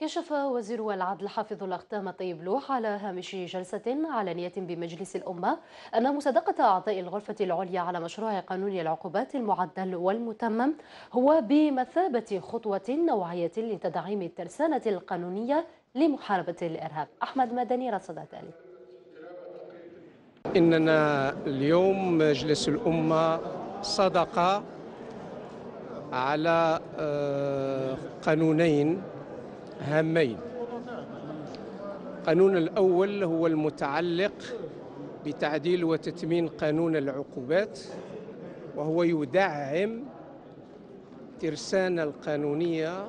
كشف وزير العدل حافظ الأختام طيب لوح على هامش جلسة علنية بمجلس الأمة أن مصادقة أعضاء الغرفة العليا على مشروع قانون العقوبات المعدل والمتمم هو بمثابة خطوة نوعية لتدعيم الترسانة القانونية لمحاربة الإرهاب أحمد مدني رصد تالي إننا اليوم مجلس الأمة صدق على آه، قانونين هامين القانون الأول هو المتعلق بتعديل وتتمين قانون العقوبات وهو يدعم ترسانة القانونية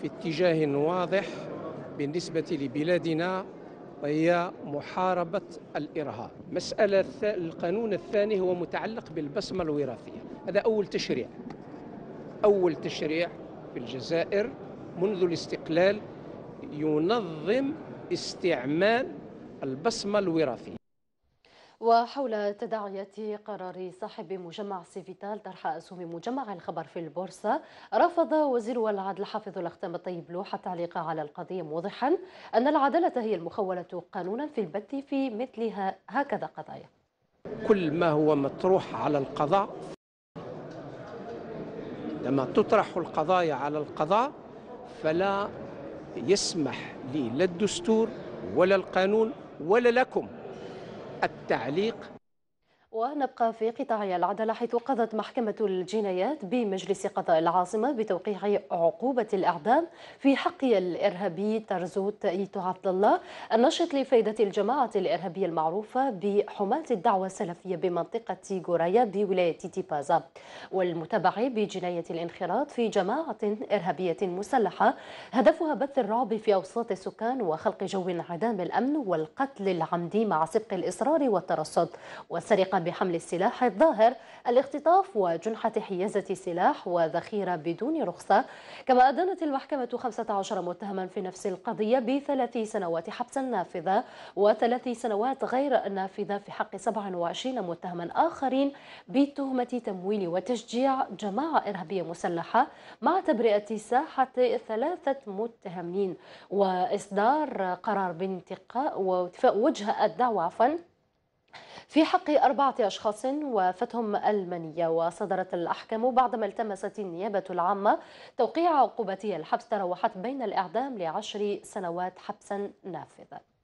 في اتجاه واضح بالنسبة لبلادنا وهي محاربة الإرهاب مسألة القانون الثاني هو متعلق بالبصمة الوراثية هذا أول تشريع أول تشريع في الجزائر منذ الاستقلال ينظم استعمال البصمة الوراثية وحول تداعيات قرار صاحب مجمع سيفيتال طرح أسهم مجمع الخبر في البورصة رفض وزير العدل حافظ الأختام الطيب لوح التعليق على القضية موضحا أن العدالة هي المخولة قانونا في البت في مثل هكذا قضايا كل ما هو مطروح على القضاء لما تطرح القضايا على القضاء فلا يسمح لي لا الدستور ولا القانون ولا لكم التعليق ونبقى في قطاع العدالة حيث قضت محكمة الجنايات بمجلس قضاء العاصمة بتوقيع عقوبة الإعدام في حق الإرهابي ترزوت إيتو عبد الله النشط لفيدة الجماعة الإرهابية المعروفة بحماة الدعوة السلفية بمنطقة غورايا بولاية تيبازا والمتابعة بجناية الانخراط في جماعة إرهابية مسلحة هدفها بث الرعب في أوساط السكان وخلق جو انعدام الأمن والقتل العمدي مع سبق الإصرار والترصد وسرقة بحمل السلاح الظاهر الاختطاف وجنحة حيازة سلاح وذخيرة بدون رخصة كما أدنت المحكمة 15 متهما في نفس القضية بثلاث سنوات حبس نافذة وثلاث سنوات غير نافذة في حق 27 متهما آخرين بتهمة تمويل وتشجيع جماعة إرهابية مسلحة مع تبرئة ساحة ثلاثة متهمين وإصدار قرار بانتقاء وجه الدعوة عفوا في حق أربعة أشخاص وفتهم المنية وصدرت الأحكام بعدما التمست النيابة العامة توقيع عقوبتي الحبس تراوحت بين الإعدام لعشر سنوات حبسا نافذا